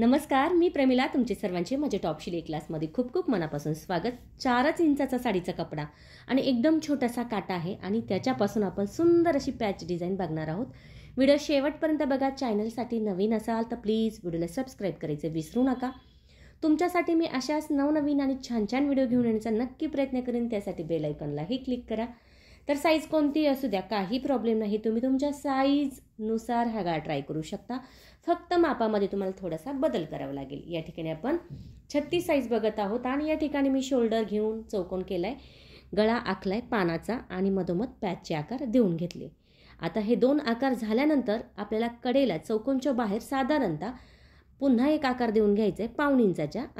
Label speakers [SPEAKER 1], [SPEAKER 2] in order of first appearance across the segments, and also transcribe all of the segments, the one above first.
[SPEAKER 1] नमस्कार मी प्रमिला तुमचे सर्वांचे माझ्या टॉप एक क्लासमध्ये खूप खूप मनापासून स्वागत चारच इंचाचा साडीचा कपडा आणि एकदम छोटासा काटा आहे आणि त्याच्यापासून आपण सुंदर अशी पॅच डिझाईन बघणार आहोत व्हिडिओ शेवटपर्यंत बघा चॅनलसाठी नवीन असाल तर प्लीज व्हिडिओला सबस्क्राईब करायचं विसरू नका तुमच्यासाठी मी अशाच नवनवीन आणि छान छान व्हिडिओ घेऊन येण्याचा नक्की प्रयत्न करेन त्यासाठी बेल आयकॉनलाही क्लिक करा तर साईज कोणती असू द्या काही प्रॉब्लेम नाही तुम्ही तुमच्या साईजनुसार हा गा ट्राय करू शकता फक्त मापामध्ये तुम्हाला थोडासा बदल करावा लागेल या ठिकाणी आपण छत्तीस साईज बघत आहोत आणि या ठिकाणी मी शोल्डर घेऊन चौकोन केला आहे गळा आखला पानाचा आणि मधोमध पॅचचे आकार देऊन घेतले आता हे दोन आकार झाल्यानंतर आपल्याला कडेला चौकोनच्या बाहेर साधारणतः पुन्हा एक आकार देऊन घ्यायचा आहे पाऊण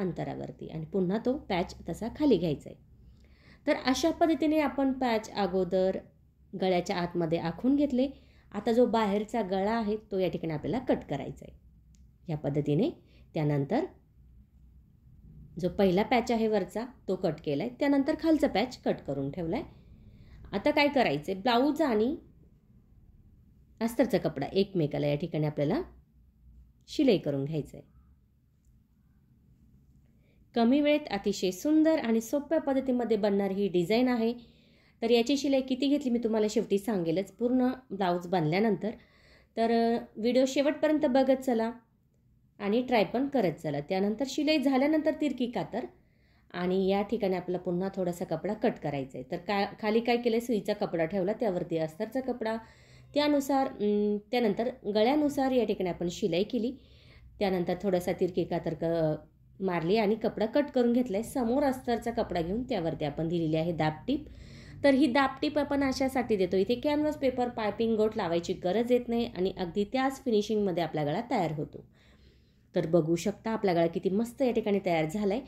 [SPEAKER 1] अंतरावरती आणि पुन्हा तो पॅच तसा खाली घ्यायचा आहे तर अशा पद्धतीने आपण पॅच अगोदर गळ्याच्या आतमध्ये आखून घेतले आता जो बाहेरचा गळा आहे तो या ठिकाणी आपल्याला कट करायचा आहे ह्या पद्धतीने त्यानंतर जो पहिला पॅच आहे वरचा तो कट केला आहे त्यानंतर खालचा पॅच कट करून ठेवला आहे आता काय करायचं आहे ब्लाऊज आणि अस्तरचा कपडा एकमेकाला या ठिकाणी आपल्याला शिलाई करून घ्यायचं आहे कमी वेळेत अतिशय सुंदर आणि सोप्या पद्धतीमध्ये बनणारी ही डिझाईन आहे तर याची शिलाई किती घेतली मी तुम्हाला शेवटी सांगेलच पूर्ण ब्लाऊज बनल्यानंतर तर व्हिडिओ शेवटपर्यंत बघत चला आणि ट्राय पण करत चला त्यानंतर शिलाई झाल्यानंतर तिरकी कातर आणि या ठिकाणी आपला पुन्हा थोडासा कपडा कट करायचा आहे तर का खाली काय केलं सुईचा कपडा ठेवला त्यावरती अस्तरचा कपडा त्यानुसार त्यानंतर गळ्यानुसार या ठिकाणी आपण शिलाई केली त्यानंतर थोडासा तिरकी कातर क मारली आणि कपडा कट करून घेतला आहे समोर अस्तरचा कपडा घेऊन त्यावरती आपण दिलेली आहे दाबटीप तर ही दाबटीप आपण अशासाठी देतो इथे कॅनव्हस पेपर पायपिंग गोट लावायची गरज येत नाही आणि अगदी त्याच फिनिशिंगमध्ये आपला गळा तयार होतो तर बघू शकता आपला गळा किती मस्त या ठिकाणी तयार झाला आहे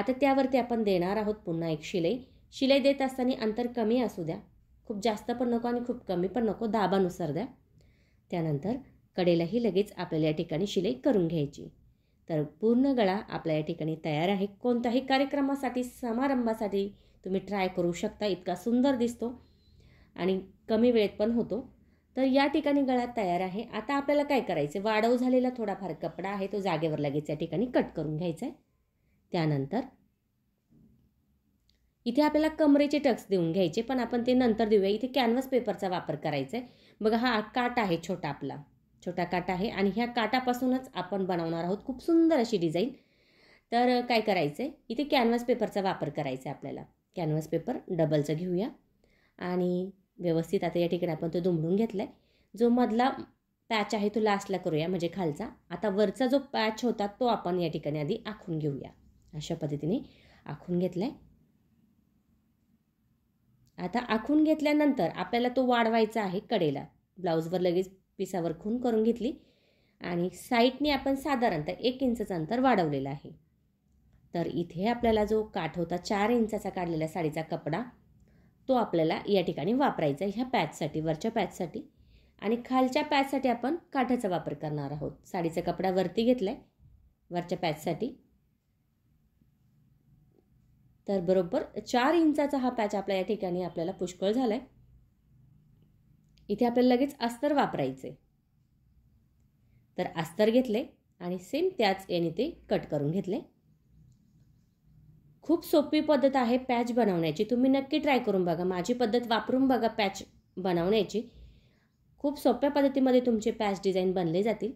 [SPEAKER 1] आता त्यावरती आपण देणार आहोत पुन्हा एक शिलाई शिलाई देत असताना अंतर कमी असू द्या खूप जास्त पण नको आणि खूप कमी पण नको दाबानुसार द्या त्यानंतर कडेलाही लगेच आपल्याला या ठिकाणी शिलाई करून घ्यायची तर पूर्ण गळा आपल्या या ठिकाणी तयार आहे कोणत्याही कार्यक्रमासाठी समारंभासाठी तुम्ही ट्राय करू शकता इतका सुंदर दिसतो आणि कमी वेळेत पण होतो तर या ठिकाणी गळा तयार आहे आता आपल्याला काय करायचं वाढव झालेला थोडाफार कपडा आहे तो जागेवर लगेच या ठिकाणी कट करून घ्यायचा आहे त्यानंतर इथे आपल्याला कमरेचे टक्स देऊन घ्यायचे पण आपण ते नंतर देऊया इथे कॅनव्हास पेपरचा वापर करायचा आहे बघा हा काट आहे छोटा आपला छोटा काटा आहे आणि ह्या काटापासूनच आपण बनवणार आहोत खूप सुंदर अशी डिझाईन तर काय करायचं आहे इथे कॅनव्हस पेपरचा वापर करायचा आहे आपल्याला कॅनव्हास पेपर डबलचं घेऊया आणि व्यवस्थित आता या ठिकाणी आपण तो दुमडून घेतला आहे जो मधला पॅच आहे तो लास्टला करूया म्हणजे खालचा आता वरचा जो पॅच होता तो आपण या ठिकाणी आधी आखून घेऊया अशा पद्धतीने आखून घेतला आहे आता आखून घेतल्यानंतर आपल्याला तो वाढवायचा आहे कडेला ब्लाऊजवर लगेच पिसावर खून करून घेतली आणि साईटने आपण साधारणतः एक इंचचं अंतर वाढवलेलं आहे तर इथे आपल्याला जो काठ होता चार इंचाचा काढलेला साडीचा कपडा तो आपल्याला या ठिकाणी वापरायचा आहे ह्या पॅचसाठी वरच्या पॅचसाठी आणि खालच्या पॅचसाठी आपण काठाचा वापर करणार आहोत साडीचा कपडा वरती घेतला आहे वरच्या पॅचसाठी तर बरोबर चार इंचाचा हा पॅच आपला या ठिकाणी आपल्याला पुष्कळ झाला आहे इथे आपल्याला लगेच अस्तर वापरायचे तर अस्तर घेतले आणि सेम त्याच याने ते कट करून घेतले खूप सोपी पद्धत आहे पॅच बनवण्याची तुम्ही नक्की ट्राय करून बघा माझी पद्धत वापरून बघा पॅच बनवण्याची खूप सोप्या पद्धतीमध्ये तुमचे पॅच डिझाईन बनले जातील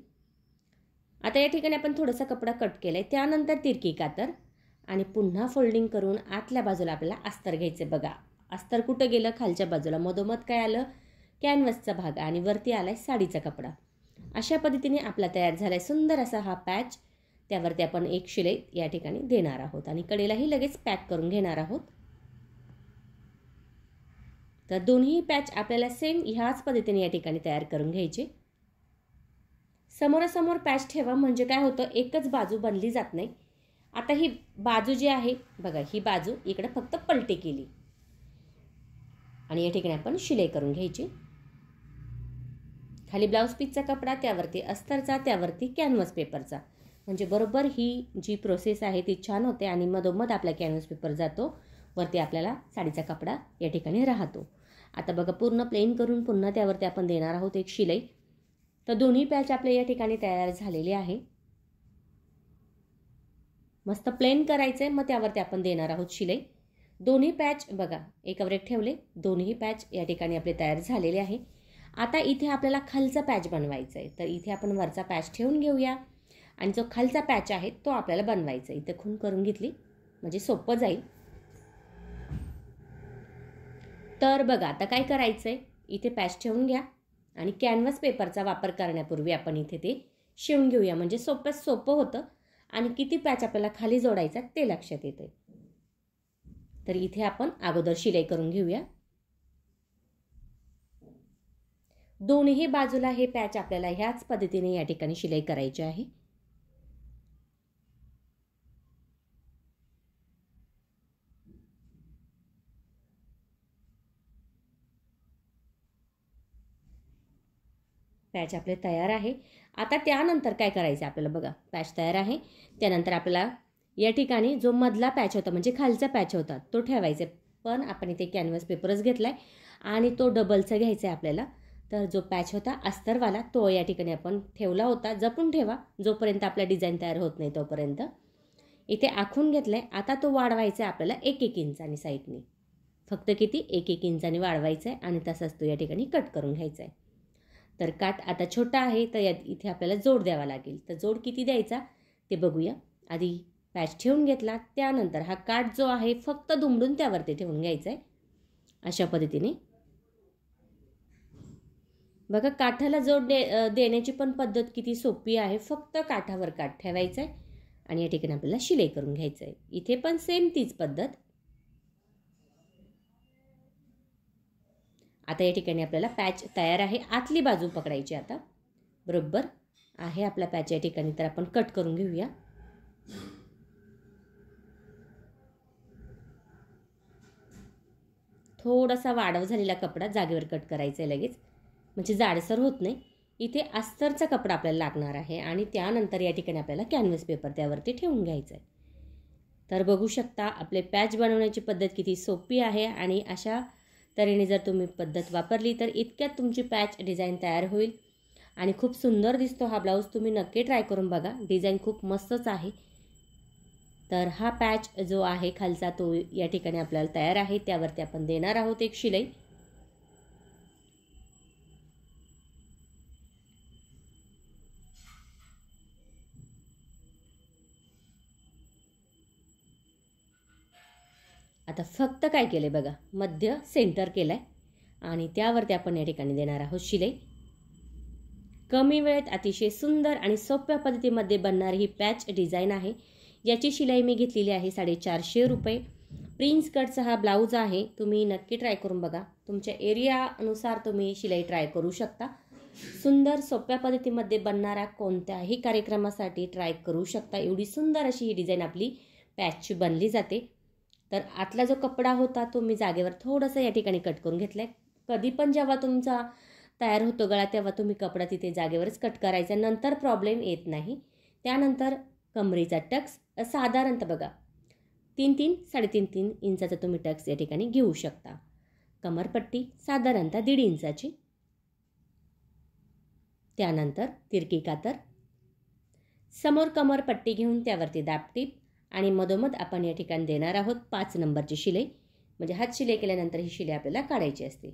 [SPEAKER 1] आता या ठिकाणी आपण थोडासा कपडा कट केला आहे त्यानंतर तिरकी कातर आणि पुन्हा फोल्डिंग करून आतल्या बाजूला आपल्याला अस्तर घ्यायचे बघा अस्तर कुठं गेलं खालच्या बाजूला मधोमध काय आलं कॅनव्हसचा भाग आणि वरती आला आहे साडीचा कपडा अशा पद्धतीने आपला तयार झाला आहे सुंदर असा हा पॅच त्यावरती आपण एक शिलाई या ठिकाणी देणार आहोत आणि कडेलाही लगेच पॅक करून घेणार आहोत तर दोन्ही पॅच आपल्याला सेम ह्याच पद्धतीने या ठिकाणी तयार करून घ्यायचे समोरासमोर पॅच ठेवा म्हणजे काय होतं एकच बाजू बनली जात नाही आता ही बाजू जी आहे बघा ही बाजू इकडे फक्त पलटी केली आणि या ठिकाणी आपण शिलाई करून घ्यायची खाली ब्लाऊज पीसचा कपडा त्यावरती अस्तरचा त्यावरती कॅनव्हस पेपरचा म्हणजे बरोबर ही जी प्रोसेस आहे ती छान होते आणि मधोमध आपला कॅनव्हस पेपर जातो वरती आपल्याला साडीचा कपडा या ठिकाणी राहतो आता बघा पूर्ण प्लेन करून पुन्हा त्यावरती आपण देणार आहोत एक शिलाई तर दोन्ही पॅच आपले या ठिकाणी तयार झालेले आहे मस्त प्लेन करायचं आहे मग त्यावरती आपण देणार आहोत शिलाई दोन्ही पॅच बघा एकावर एक ठेवले दोन्ही पॅच या ठिकाणी आपले तयार झालेले आहे आता इथे आपल्याला खालचा पॅच बनवायचा आहे तर इथे आपण वरचा पॅच ठेवून घेऊया आणि जो खालचा पॅच आहे तो आपल्याला बनवायचा आहे इथे खून करून घेतली म्हणजे सोपं जाईल तर बघा आता काय करायचं आहे इथे पॅच ठेवून घ्या आणि कॅनव्हस पेपरचा वापर करण्यापूर्वी आपण इथे ते शिवून घेऊया म्हणजे सोपं सोपं होतं आणि किती पॅच आपल्याला खाली जोडायचा ते लक्षात येते तर इथे आपण अगोदर शिलाई करून घेऊया दोन्ही बाजूला हे पॅच आपल्याला ह्याच पद्धतीने या ठिकाणी शिलाई करायची आहे पॅच आपले तयार आहे आता त्यानंतर काय करायचं आपल्याला बघा पॅच तयार आहे त्यानंतर आपल्याला या ठिकाणी जो मधला पॅच होता म्हणजे खालचा पॅच होता तो ठेवायचा पण आपण इथे कॅनव्हास पेपरच घेतला आहे आणि तो डबलचा घ्यायचा आहे आपल्याला तर जो पॅच होता अस्तरवाला तो या ठिकाणी आपण ठेवला होता जपून ठेवा जोपर्यंत आपला डिझाईन तयार होत नाही तोपर्यंत इथे आखून घेतलं आहे आता तो वाढवायचा आहे आपल्याला एक एक इंचानी साईडने फक्त किती एक एक इंचाने वाढवायचा आहे आणि तसाच तो या ठिकाणी कट करून घ्यायचा आहे तर काट आता छोटा आहे तर या इथे आपल्याला जोड द्यावा लागेल तर जोड किती द्यायचा ते बघूया आधी पॅच ठेवून घेतला त्यानंतर हा काट जो आहे फक्त दुमडून त्यावरती ठेवून घ्यायचा आहे अशा पद्धतीने बघा काठाला जोड दे देण्याची पण पद्धत किती सोपी आहे फक्त काठावर काठ ठेवायचं आहे आणि या ठिकाणी आपल्याला शिलाई करून घ्यायचं आहे इथे पण सेम तीच पद्धत आता या ठिकाणी आपल्याला पॅच तयार आहे आतली बाजू पकडायची आता बरोबर आहे आपला पॅच या ठिकाणी तर आपण कट करून घेऊया थोडासा वाढव झालेला कपडा जागेवर कट करायचा आहे लगेच म्हणजे जाडसर होत नाही इथे अस्तरचा कपडा आपल्याला लागणार आहे आणि त्यानंतर या ठिकाणी आपल्याला कॅनव्हस पेपर त्यावरती ठेवून घ्यायचं आहे तर बघू शकता आपले पॅच बनवण्याची पद्धत किती सोपी आहे आणि अशा तऱ्हेने जर तुम्ही पद्धत वापरली तर इतक्यात तुमची पॅच डिझाईन तयार होईल आणि खूप सुंदर दिसतो हा ब्लाऊज तुम्ही नक्की ट्राय करून बघा डिझाईन खूप मस्तच आहे तर हा पॅच जो आहे खालचा तो या ठिकाणी आपल्याला तयार आहे त्यावरती आपण देणार आहोत एक शिलाई आता फक्त काय केलं आहे बघा मध्य सेंटर केलं आहे आणि त्यावरती आपण या ठिकाणी देणार आहोत शिलाई कमी वेळेत अतिशय सुंदर आणि सोप्या पद्धतीमध्ये बनणारी ही पॅच डिझाईन आहे याची शिलाई मी घेतलेली आहे साडेचारशे रुपये प्रिन्स कटचा हा ब्लाऊज आहे तुम्ही नक्की ट्राय करून बघा तुमच्या एरियानुसार तुम्ही शिलाई ट्राय करू शकता सुंदर सोप्या पद्धतीमध्ये बनणारा कोणत्याही कार्यक्रमासाठी ट्राय करू शकता एवढी सुंदर अशी ही डिझाईन आपली पॅचची बनली जाते तर आतला जो कपडा होता तो मी जागेवर थोडंसं या ठिकाणी कट करून घेतला आहे कधी पण जेव्हा तुमचा तयार होतो गळा तेव्हा तुम्ही कपडा तिथे जागेवरच कट करायचा नंतर प्रॉब्लेम येत नाही त्यानंतर कमरेचा टक्स साधारणतः बघा तीन तीन साडेतीन तीन इंचाचा तुम्ही टक्स या ठिकाणी घेऊ शकता कमरपट्टी साधारणतः दीड इंचाची त्यानंतर तिरकी कातर समोर कमरपट्टी घेऊन त्यावरती दाबटीप आणि मधोमध आपण या ठिकाणी देणार आहोत पाच नंबरची शिलाई म्हणजे हात शिलाई केल्यानंतर ही शिलाई आपल्याला काढायची असते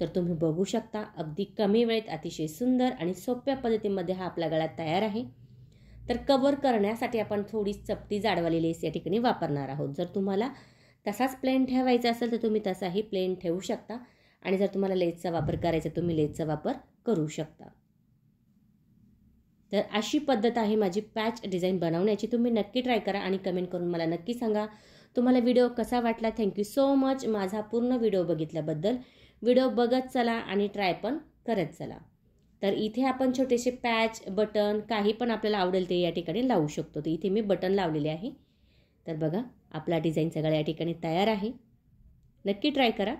[SPEAKER 1] तर तुम्ही बघू शकता अगदी कमी वेळेत अतिशय सुंदर आणि सोप्या पद्धतीमध्ये हा आपला गळा तयार आहे तर कवर करण्यासाठी आपण थोडी चपटी जाडवाली लेस या ठिकाणी वापरणार आहोत जर तुम्हाला तसाच प्लेन ठेवायचा असेल तर तुम्ही तसाही प्लेन ठेवू शकता आणि जर तुम्हाला लेसचा वापर करायचा तुम्ही लेसचा वापर करू शकता तर अशी पद्धत आहे माझी पॅच डिझाईन बनवण्याची तुम्ही नक्की ट्राय करा आणि कमेंट करून मला नक्की सांगा तुम्हाला व्हिडिओ कसा वाटला थँक्यू सो मच माझा पूर्ण व्हिडिओ बघितल्याबद्दल व्हिडिओ बघत चला आणि ट्राय पण करत चला तर इथे आपण छोटेसे पॅच बटन काही पण आपल्याला आवडेल ते या ठिकाणी लावू शकतो तर इथे मी बटन लावलेले आहे तर बघा आपला डिझाईन सगळा या ठिकाणी तयार आहे नक्की ट्राय करा